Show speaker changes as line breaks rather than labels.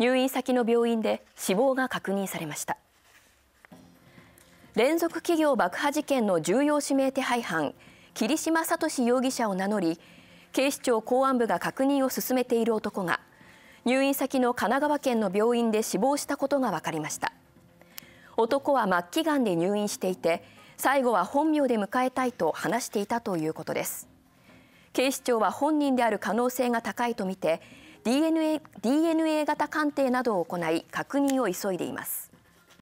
入院先の病院
で死亡が確認されました連続企業爆破事件の重要指名手配犯桐島聡容疑者を名乗り警視庁公安部が確認を進めている男が入院先の神奈川県の病院で死亡したことが分かりました男は末期がんで入院していて最後は本名で迎えたいと話していたということです警視庁は本人である可能性が高いとみて DNA, DNA 型鑑定などを行い確認を急いでいます